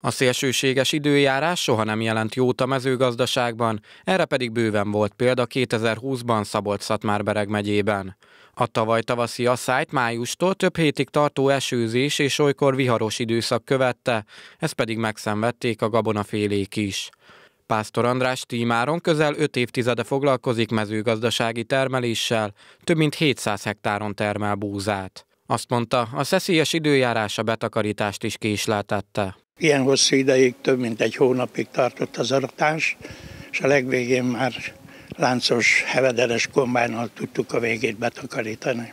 A szélsőséges időjárás soha nem jelent jót a mezőgazdaságban, erre pedig bőven volt példa 2020-ban Szabolcs-Szatmárbereg megyében. A tavaly tavaszi asszályt májustól több hétig tartó esőzés és olykor viharos időszak követte, ezt pedig megszenvedték a gabonafélék is. Pásztor András Tímáron közel 5 évtizede foglalkozik mezőgazdasági termeléssel, több mint 700 hektáron termel búzát. Azt mondta, a szeszélyes időjárás a betakarítást is késleltette. Ilyen hosszú ideig, több mint egy hónapig tartott az aratás, és a legvégén már láncos, hevederes kombájnal tudtuk a végét betakarítani.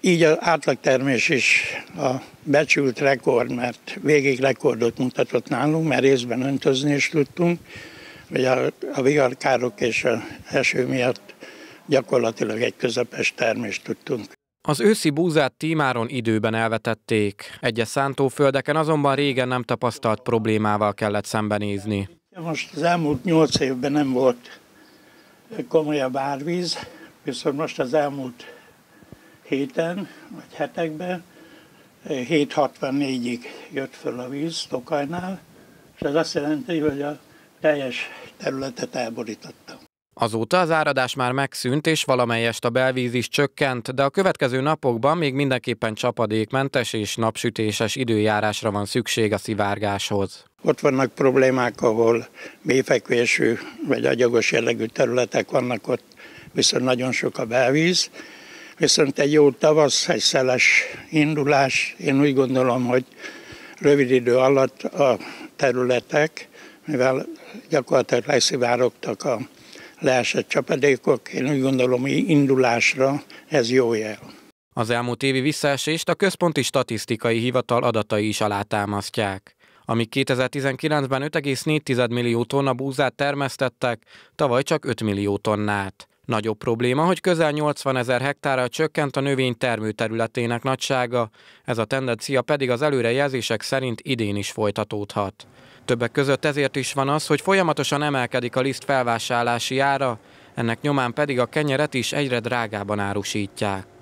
Így az átlagtermés is a becsült rekord, mert végig rekordot mutatott nálunk, mert részben öntözni is tudtunk, hogy a, a viharkárok és a eső miatt gyakorlatilag egy közepes termést tudtunk. Az őszi búzát tímáron időben elvetették, egyes szántóföldeken azonban régen nem tapasztalt problémával kellett szembenézni. Most az elmúlt nyolc évben nem volt komolyabb árvíz, viszont most az elmúlt héten, vagy hetekben 7.64-ig jött föl a víz Tokajnál, és ez azt jelenti, hogy a teljes területet elborította. Azóta az áradás már megszűnt, és valamelyest a belvíz is csökkent, de a következő napokban még mindenképpen csapadékmentes és napsütéses időjárásra van szükség a szivárgáshoz. Ott vannak problémák, ahol mélyfekvésű vagy agyagos jellegű területek vannak ott, viszont nagyon sok a belvíz. Viszont egy jó tavasz, egy szeles indulás, én úgy gondolom, hogy rövid idő alatt a területek, mivel gyakorlatilag leszivárogtak a leesett csapadékok, én úgy gondolom, hogy indulásra ez jó jel. Az elmúlt évi visszaesést a Központi Statisztikai Hivatal adatai is alátámasztják. Amíg 2019-ben 5,4 millió tonna búzát termesztettek, tavaly csak 5 millió tonnát. Nagyobb probléma, hogy közel 80 ezer hektára csökkent a növény termőterületének nagysága, ez a tendencia pedig az előrejelzések szerint idén is folytatódhat. Többek között ezért is van az, hogy folyamatosan emelkedik a liszt felvásárlási ára, ennek nyomán pedig a kenyeret is egyre drágában árusítják.